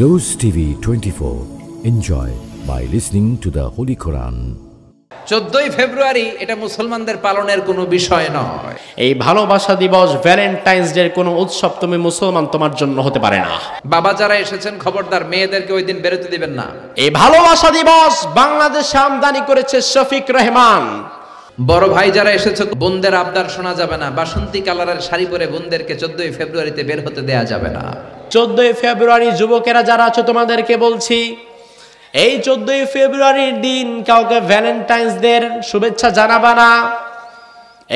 Rose TV 24. Enjoy by listening to the Holy Quran. চোদ্দই ফেব্রুয়ারি এটা মুসলমানদের পালনের কোনো বিষয় নয় এই ভালোবাসা দিবস ভ্যালেন্টাইন্স ডের কোনো উৎসব তুমি মুসলমান তোমার জন্য হতে পারে না বাবা যারা এসেছেন খবরদার মেয়েদেরকে ওই দিন বেরোতে দিবেন না এই ভালোবাসা দিবস বাংলাদেশে আমদানি করেছে শফিক রহমান বড় ভাই যারা এসেছে বোনদের আবদার শোনা যাবে না বাসন্তী কালারের শাড়ি পরে বোনদেরকে চোদ্দই ফেব্রুয়ারিতে বের হতে দেয়া যাবে না চোদ্দই ফেব্রুয়ারি যুবকেরা যারা আছো তোমাদেরকে বলছি এই চোদ্দই ফেব্রুয়ারির দিন কাউকে ভ্যালেন্টাইন্স শুভেচ্ছা জানাবা না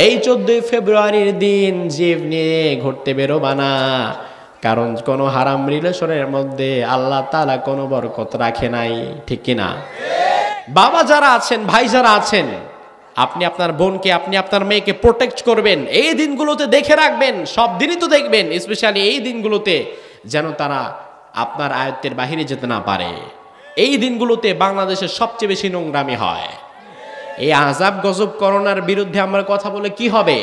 এই চোদ্দই ফেব্রুয়ারির দিন জীব নিয়ে ঘুরতে বেরোবা না কারণ কোনো হারাম রিলেশনের মধ্যে আল্লাহ তালা কোনো বরকত রাখে নাই ঠিক কিনা বাবা যারা আছেন ভাই যারা আছেন আপনি আপনার বোনকে আপনি আপনার মেয়েকে প্রোটেক্ট করবেন এই দিনগুলোতে দেখে রাখবেন সব দিনই তো দেখবেন স্পেশালি এই দিনগুলোতে যেন তারা আপনার আয়ত্তের বাহিরে যেতে না পারে এই দিনগুলোতে বাংলাদেশের সবচেয়ে বেশি নোংরামি হয় এই আজাব গজব করোনার বিরুদ্ধে আমরা কথা বলে কি হবে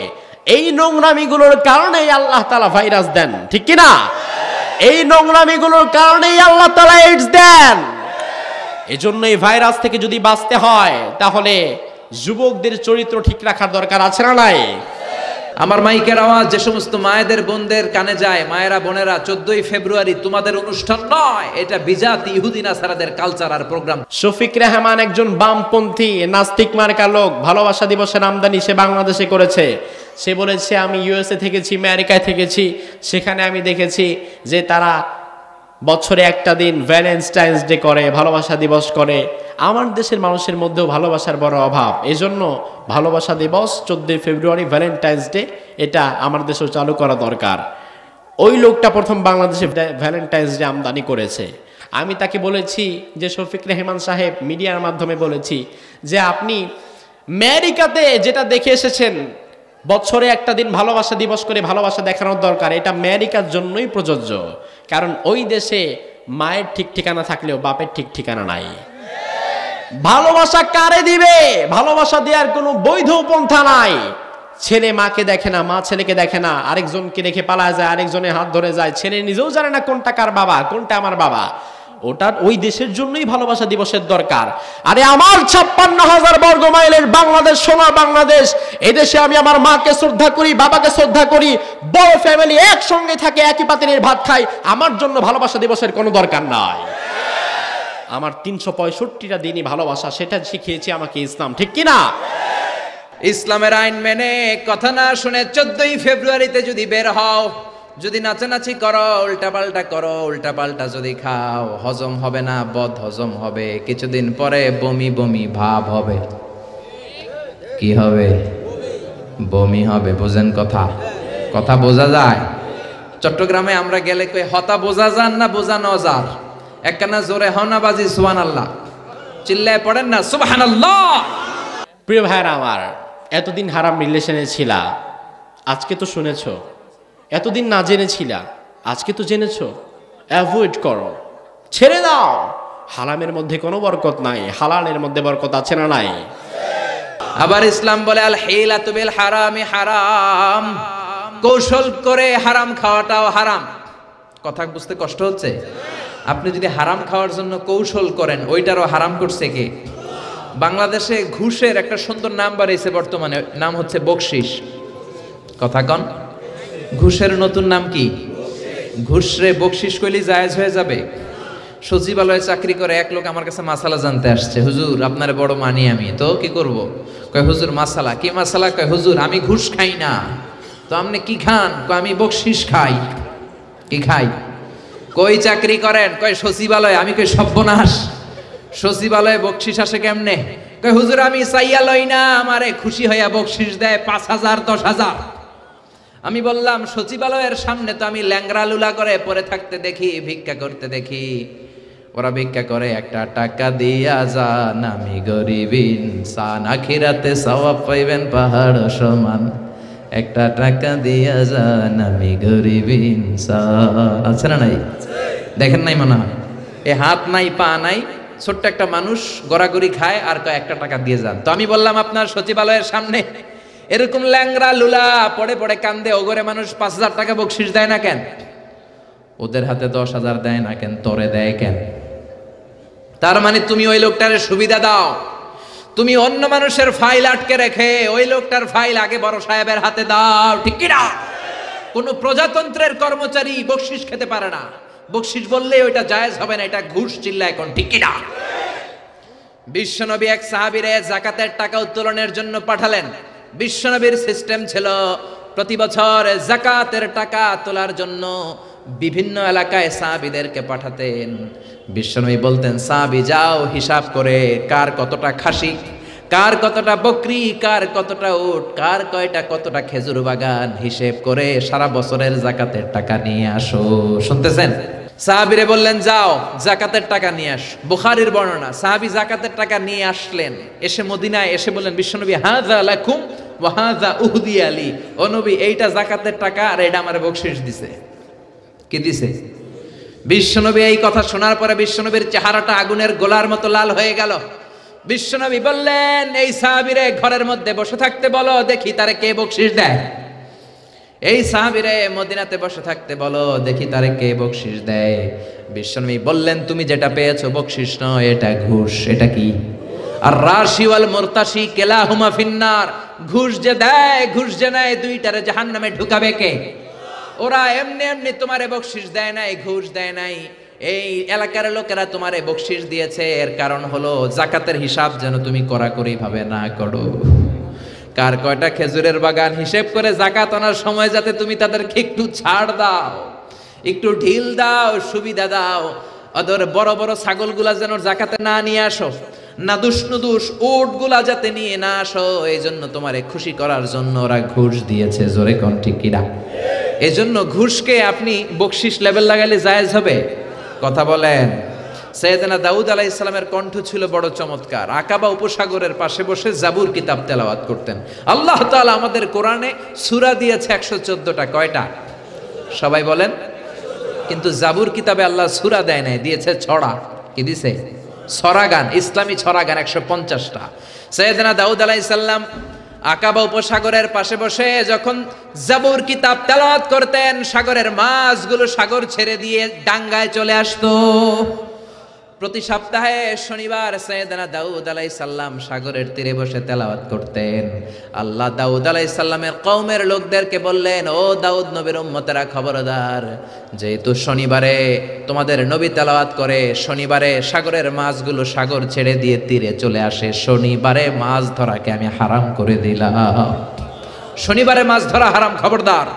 এই নোংরামিগুলোর কারণেই আল্লাহ তালা ভাইরাস দেন ঠিক কিনা এই নোংরামিগুলোর কারণেই আল্লাহ তালা এইডস দেন জন্য এই ভাইরাস থেকে যদি বাঁচতে হয় তাহলে যুবকদের চরিত্র ঠিক রাখার দরকার আছে না নাই আমার মাইকের আওয়াজ যে সমস্ত মায়েদের বোনদের কানে যায় মায়েরা বোনেরা চোদ্দই ফেব্রুয়ারি তোমাদের অনুষ্ঠান নয় এটা বিজাতি ইহুদি নাসারাদের কালচার আর প্রোগ্রাম শফিক রেহমান একজন বামপন্থী নাস্তিক মার্কা লোক ভালোবাসা দিবসের আমদানি সে বাংলাদেশে করেছে সে বলেছে আমি ইউএসএ থেকেছি আমেরিকায় থেকেছি সেখানে আমি দেখেছি যে তারা বছরে একটা দিন ভ্যালেন্টাইন্স ডে করে ভালোবাসা দিবস করে আমার দেশের মানুষের মধ্যেও ভালোবাসার বড় অভাব এজন্য ভালোবাসা দিবস চোদ্দই ফেব্রুয়ারি ভ্যালেন্টাইন্স ডে এটা আমার দেশেও চালু করা দরকার ওই লোকটা প্রথম বাংলাদেশে ভ্যালেন্টাইন্স ডে আমদানি করেছে আমি তাকে বলেছি যে শফিক রেহমান সাহেব মিডিয়ার মাধ্যমে বলেছি যে আপনি আমেরিকাতে যেটা দেখে এসেছেন বছরে একটা দিন ভালোবাসা দিবস করে ভালোবাসা দেখানোর দরকার এটা আমেরিকার জন্যই প্রযোজ্য কারণ ওই দেশে মায়ের ঠিক ঠিকানা থাকলেও বাপের ঠিক ঠিকানা নাই ভালোবাসা কারে দিবে ভালোবাসা দেওয়ার কোনো বৈধ পন্থা নাই ছেলে মাকে দেখে না মা ছেলেকে দেখে না আরেকজনকে দেখে পালা যায় আরেকজনের হাত ধরে যায় ছেলে নিজেও জানে না কোনটা কার বাবা কোনটা আমার বাবা ওটা ওই দেশের জন্যই ভালোবাসা দিবসের দরকার আরে আমার ছাপ্পান্ন হাজার বর্গ মাইলের বাংলাদেশ সোনা বাংলাদেশ এদেশে আমি আমার মাকে শ্রদ্ধা করি বাবাকে শ্রদ্ধা করি বড় ফ্যামিলি একসঙ্গে থাকে একই পাতিনের ভাত খাই আমার জন্য ভালোবাসা দিবসের কোনো দরকার নাই আমার তিনশো পঁয়ষট্টিটা দিনই ভালোবাসা সেটা শিখিয়েছে আমাকে ইসলাম ঠিক কিনা ইসলামের আইন মেনে কথা না শুনে চোদ্দই ফেব্রুয়ারিতে যদি বের হও যদি নাচানাচি করো উল্টাপাল্টা করো উল্টাপাল্টা যদি খাও হজম হবে না বদ হজম হবে কিছুদিন পরে বমি বমি ভাব হবে কি হবে বমি হবে বোঝেন কথা কথা বোঝা যায় চট্টগ্রামে আমরা গেলে কই হতা বোঝা যান না বোঝানো যার একখানা জোরে হনাবাজি সুহান আল্লাহ চিল্লায় পড়েন না সুবাহান আল্লাহ প্রিয় ভাইয়ের আমার এতদিন হারাম রিলেশনে ছিলা আজকে তো শুনেছ এতদিন না জেনেছিলা আজকে তো জেনেছ অ্যাভয়েড করো ছেড়ে দাও হালামের মধ্যে কোনো বরকত নাই হালালের মধ্যে বরকত আছে না নাই আবার ইসলাম বলে আল হেলা তুবিল হারামি হারাম কৌশল করে হারাম খাওয়াটাও হারাম কথা বুঝতে কষ্ট হচ্ছে আপনি যদি হারাম খাওয়ার জন্য কৌশল করেন ওইটারও হারাম করছে কে বাংলাদেশে ঘুষের একটা সুন্দর নাম বাড়িয়েছে বর্তমানে নাম হচ্ছে বকশিস কথা কন ঘুষের নতুন নাম কি ঘুষরে বকশিস কইলি জায়েজ হয়ে যাবে সচিবালয়ে চাকরি করে এক লোক আমার কাছে মাসালা জানতে আসছে হুজুর আপনার বড় মানি আমি তো কি করব কয় হুজুর মাসালা কি মাসালা কয় হুজুর আমি ঘুষ খাই না তো আপনি কি খান আমি বকশিস খাই কি খাই কই চাকরি করেন কয় সচিবালয় আমি কই সব্যনাশ সচিবালয়ে বকশিস আসে কেমনে কয় হুজুর আমি চাইয়া লই না আমারে খুশি হইয়া বকশিস দেয় পাঁচ হাজার দশ হাজার আমি বললাম সচিবালয়ের সামনে তো আমি ল্যাংরা লুলা করে পরে থাকতে দেখি ভিক্ষা করতে দেখি ওরা ভিক্ষা করে একটা টাকা দিয়া যান আমি গরিবিন সান আখিরাতে সওয়াব পাইবেন পাহাড় সমান একটা টাকা দিয়া যান আমি গরিব আছে না নাই দেখেন নাই মনে হয় এ হাত নাই পা নাই ছোট্ট একটা মানুষ গড়াগড়ি খায় আর একটা টাকা দিয়ে যান তো আমি বললাম আপনার সচিবালয়ের সামনে এরকম ল্যাংরা লুলা পড়ে পড়ে কান্দে ওগরে মানুষ পাঁচ হাজার টাকা বকশিস দেয় না কেন ওদের হাতে দশ হাজার দেয় না কেন তরে দেয় কেন তার মানে তুমি ওই লোকটারে সুবিধা দাও তুমি অন্য মানুষের ফাইল আটকে রেখে ওই লোকটার ফাইল আগে বড় সাহেবের হাতে দাও ঠিক কিনা কোনো প্রজাতন্ত্রের কর্মচারী বকশিস খেতে পারে না বকশিস বললে ওইটা জায়েজ হবে না এটা ঘুষ চিল্লা এখন ঠিক কিনা বিশ্বনবী এক সাহাবিরে জাকাতের টাকা উত্তোলনের জন্য পাঠালেন বিশ্বনবীর সিস্টেম ছিল প্রতি বছর জাকাতের টাকা তোলার জন্য বিভিন্ন এলাকায় সাহাবিদেরকে পাঠাতেন বিশ্বনবী বলতেন সাবি যাও হিসাব করে কার কতটা খাসি কার কতটা বকরি কার কতটা উট কার কয়টা কতটা খেজুর বাগান হিসেব করে সারা বছরের জাকাতের টাকা নিয়ে আসো শুনতেছেন সাহাবিরে বললেন যাও জাকাতের টাকা নিয়ে আস বুখারির বর্ণনা সাহাবি জাকাতের টাকা নিয়ে আসলেন এসে মদিনায় এসে বললেন বিশ্বনবী হাজা লাকুম ওয়াহাজা উহদি আলী ও নবী এইটা জাকাতের টাকা আর এটা আমার বকশিস দিছে কি দিছে বিশ্বনবী এই কথা শোনার পরে বিশ্বনবীর চেহারাটা আগুনের গোলার মতো লাল হয়ে গেল বিশ্বনবী বললেন এই সাহাবিরে ঘরের মধ্যে বসে থাকতে বলো দেখি তারে কে বকশিস দেয় এই সাহাবিরে মদিনাতে বসে থাকতে বলো দেখি তারে কে বকশিস দেয় বিশ্বনবী বললেন তুমি যেটা পেয়েছো বকশিস নয় এটা ঘুষ এটা কি আর রাশিওয়াল মোরতাসি কেলা হুমা ফিন্নার ঘুষ যে দেয় ঘুষ যে নেয় দুইটারে জাহান্নামে ঢুকাবে কে ওরা এমনি এমনি তোমারে বকশিস দেয় নাই ঘুষ দেয় নাই এই এলাকার লোকেরা তোমারে বকশিস দিয়েছে এর কারণ হলো জাকাতের হিসাব যেন তুমি কড়াকড়ি ভাবে না করো কার কয়টা খেজুরের বাগান হিসেব করে জাকাত আনার সময় যাতে তুমি তাদেরকে একটু ছাড় দাও একটু ঢিল দাও সুবিধা দাও ওদের বড় বড় ছাগলগুলা যেন জাকাতে না নিয়ে আসো না দুষ নুদুষ ওটগুলা যাতে নিয়ে না আসো এই জন্য তোমারে খুশি করার জন্য ওরা ঘুষ দিয়েছে জোরে কণ্ঠে কিরা এজন্য ঘুষকে আপনি বকশিস লেভেল লাগাইলে জায়েজ হবে কথা বলেন সৈয়দনা দাউদ আলাহ ইসলামের কণ্ঠ ছিল বড় চমৎকার আকাবা উপসাগরের পাশে বসে জাবুর কিতাব তেলাওয়াত করতেন আল্লাহ তালা আমাদের কোরআনে সুরা দিয়েছে একশো চোদ্দটা কয়টা সবাই বলেন কিন্তু জাবুর কিতাবে আল্লাহ সুরা দেয় নাই দিয়েছে ছড়া কি দিছে ছড়া গান ইসলামী ছড়া গান একশো পঞ্চাশটা সৈয়দনা দাউদ আলাহ ইসাল্লাম আকাবা উপসাগরের পাশে বসে যখন জাবুর কিতাব তেলত করতেন সাগরের মাছগুলো সাগর ছেড়ে দিয়ে ডাঙ্গায় চলে আসতো প্রতি সপ্তাহে শনিবার সৈয়দনা দাউদ আলাই সাল্লাম সাগরের তীরে বসে তেলাওয়াত করতেন আল্লাহ দাউদ আলাই সাল্লামের কৌমের লোকদেরকে বললেন ও দাউদ নবীর উম্মতেরা খবরদার যেহেতু শনিবারে তোমাদের নবী তেলাওয়াত করে শনিবারে সাগরের মাছগুলো সাগর ছেড়ে দিয়ে তীরে চলে আসে শনিবারে মাছ ধরাকে আমি হারাম করে দিলাম শনিবারে মাছ ধরা হারাম খবরদার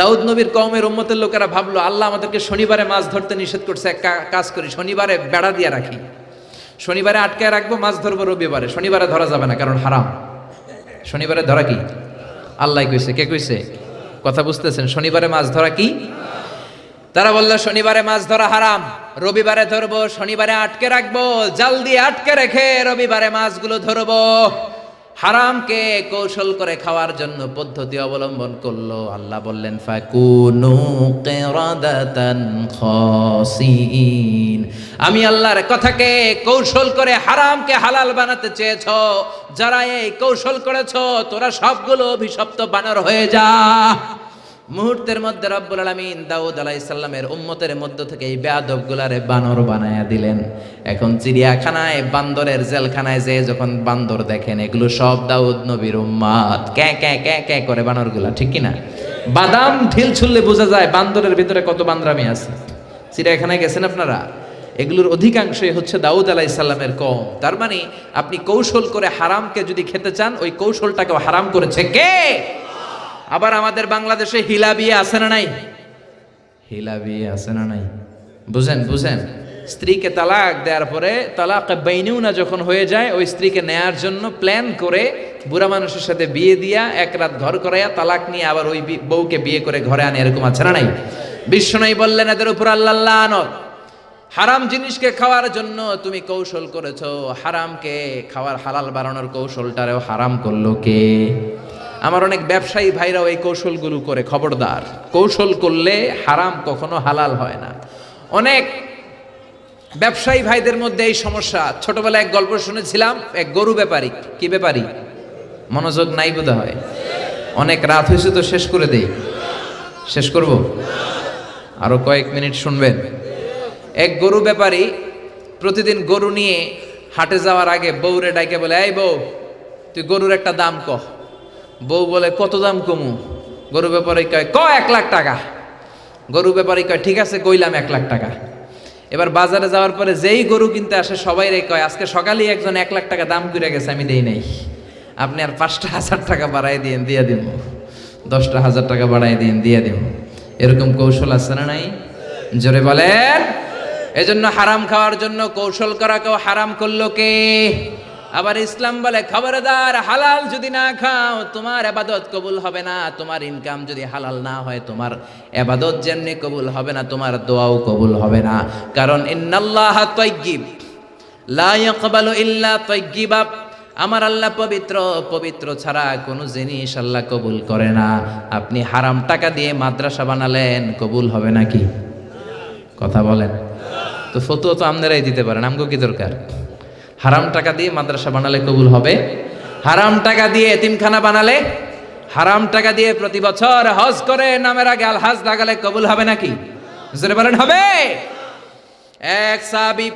দাউদ নবীর কমের উম্মতের লোকেরা ভাবলো আল্লাহ আমাদেরকে শনিবারে মাছ ধরতে নিষেধ করছে এক কাজ করি শনিবারে বেড়া দিয়ে রাখি শনিবারে আটকায় রাখবো মাছ ধরবো রবিবারে শনিবারে ধরা যাবে না কারণ হারাম শনিবারে ধরা কি আল্লাহ কইছে কে কইছে কথা বুঝতেছেন শনিবারে মাছ ধরা কি তারা বললো শনিবারে মাছ ধরা হারাম রবিবারে ধরবো শনিবারে আটকে রাখবো জাল দিয়ে আটকে রেখে রবিবারে মাছগুলো ধরবো হারামকে কৌশল করে খাওয়ার জন্য পদ্ধতি অবলম্বন করলো আল্লাহ বললেন আমি আল্লাহর কথাকে কৌশল করে হারামকে হালাল বানাতে চেয়েছ যারা এই কৌশল করেছ তোরা সবগুলো অভিশপ্ত বানর হয়ে যা মুহূর্তের মধ্যে রব্বুল আলমিন দাউদ আলাইসাল্লামের উম্মতের মধ্য থেকে এই গুলারে বানর বানায়া দিলেন এখন চিড়িয়াখানায় বান্দরের জেলখানায় যে যখন বান্দর দেখেন এগুলো সব দাউদ নবীর উম্মাদ ক্যাঁ ক্যাঁ ক্যাঁ ক্যাঁ করে বানর গুলা ঠিক কিনা বাদাম ঢিল ছুললে বোঝা যায় বান্দরের ভিতরে কত বান্দরামি আছে চিড়িয়াখানায় গেছেন আপনারা এগুলোর অধিকাংশই হচ্ছে দাউদ আলাইসাল্লামের কম তার মানে আপনি কৌশল করে হারামকে যদি খেতে চান ওই কৌশলটাকেও হারাম করেছে কে আবার আমাদের বাংলাদেশে হিলা বিয়ে আছে না নাই হিলা বিয়ে আছে না নাই বুঝেন বুঝেন স্ত্রীকে তালাক দেওয়ার পরে তালাক না যখন হয়ে যায় ওই স্ত্রীকে নেয়ার জন্য প্ল্যান করে বুড়া মানুষের সাথে বিয়ে দিয়া এক রাত ঘর করাইয়া তালাক নিয়ে আবার ওই বউকে বিয়ে করে ঘরে আনে এরকম আছে না নাই বিষ্ণনাই বললেন এদের উপর আল্লাহ আনত হারাম জিনিসকে খাওয়ার জন্য তুমি কৌশল করেছো হারামকে খাওয়ার হালাল বাড়ানোর কৌশলটারেও হারাম করলো কে আমার অনেক ব্যবসায়ী ভাইরাও এই কৌশলগুলো করে খবরদার কৌশল করলে হারাম কখনো হালাল হয় না অনেক ব্যবসায়ী ভাইদের মধ্যে এই সমস্যা ছোটবেলায় এক গল্প শুনেছিলাম এক গরু ব্যাপারী কি ব্যাপারী মনোযোগ নাই বোধ হয় অনেক রাত হয়েছে তো শেষ করে দেই শেষ করব আরো কয়েক মিনিট শুনবেন এক গরু ব্যাপারী প্রতিদিন গরু নিয়ে হাটে যাওয়ার আগে বউরে ডাইকে বলে এই বউ তুই গরুর একটা দাম কহ বউ বলে কত দাম কমু গরু ব্যাপারে কয় ক এক লাখ টাকা গরু ব্যাপারে কয় ঠিক আছে কইলাম এক লাখ টাকা এবার বাজারে যাওয়ার পরে যেই গরু কিনতে আসে সবাই রে কয় আজকে সকালেই একজন এক লাখ টাকা দাম করে গেছে আমি দেই নাই আপনি আর পাঁচটা হাজার টাকা বাড়াই দিন দিয়ে দিব দশটা হাজার টাকা বাড়াই দিন দিয়ে দিব এরকম কৌশল আছে না নাই জোরে বলেন এজন্য হারাম খাওয়ার জন্য কৌশল করা কেউ হারাম করলো কে আবার ইসলাম বলে খবরদার হালাল যদি না খাও তোমার আবাদত কবুল হবে না তোমার ইনকাম যদি হালাল না হয় তোমার আবাদত যেমনি কবুল হবে না তোমার দোয়াও কবুল হবে না কারণ আমার আল্লাহ পবিত্র পবিত্র ছাড়া কোনো জিনিস আল্লাহ কবুল করে না আপনি হারাম টাকা দিয়ে মাদ্রাসা বানালেন কবুল হবে নাকি কথা বলেন তো ফতুয়া তো আপনারাই দিতে পারেন আমাকে কি দরকার হারাম টাকা দিয়ে মাদ্রাসা বানালে কবুল হবে হারাম টাকা দিয়ে এতিমখানা বানালে হারাম টাকা দিয়ে প্রতি বছর হজ করে নামের আগে আলহাজ লাগালে কবুল হবে নাকি বলেন হবে এক সাহাবি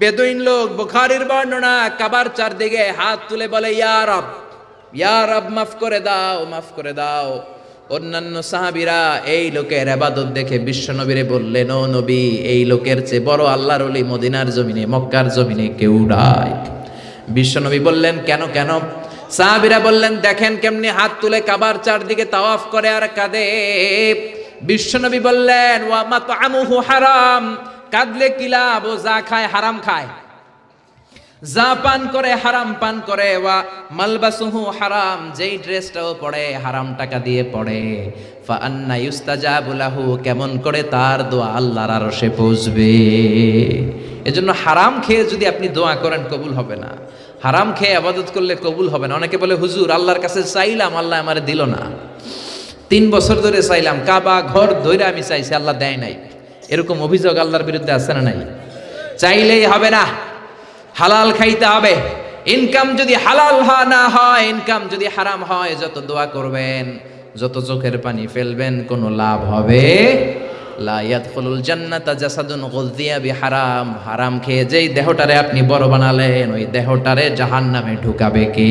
বেদুইন লোক বুখারির বর্ণনা কাবার চারদিকে হাত তুলে বলে ইয়ারব ইয়ারব মাফ করে দাও মাফ করে দাও অন্যান্য সাহাবিরা এই লোকের আবাদত দেখে বিশ্বনবীরে বললেন ও নবী এই লোকের চেয়ে বড় আল্লাহর অলি মদিনার জমিনে মক্কার জমিনে কেউ নাই বিশ্বনবী বললেন কেন কেন সাহাবিরা বললেন দেখেন কেমনি হাত তুলে কাবার চারদিকে তাওয়াফ করে আর কাঁদে বিশ্বনবী বললেন ওয়া আমু হারাম কাঁদলে কিলা বোঝা যা খায় হারাম খায় যা পান করে হারাম পান করে ওয়া মালবাসুহু হারাম যেই ড্রেসটাও পড়ে হারাম টাকা দিয়ে পড়ে ফা আন্না ইউস্তাজাবু লাহু কেমন করে তার দোয়া আল্লাহর আরশে পৌঁছবে এজন্য হারাম খেয়ে যদি আপনি দোয়া করেন কবুল হবে না হারাম খেয়ে আবাদত করলে কবুল হবে না অনেকে বলে হুজুর আল্লাহর কাছে চাইলাম আল্লাহ আমারে দিল না তিন বছর ধরে চাইলাম কাবা ঘর ধরে আমি চাইছি আল্লাহ দেয় নাই এরকম অভিযোগ আল্লাহর বিরুদ্ধে আছে না নাই চাইলেই হবে না হালাল খাইতে হবে ইনকাম যদি হালাল হয় না হয় ইনকাম যদি হারাম হয় যত দোয়া করবেন যত চোখের পানি ফেলবেন কোনো লাভ হবে হারাম হারাম খেয়ে যেই দেহটারে আপনি বড় বানালেন ওই দেহটারে জাহান্নামে ঢুকাবে কে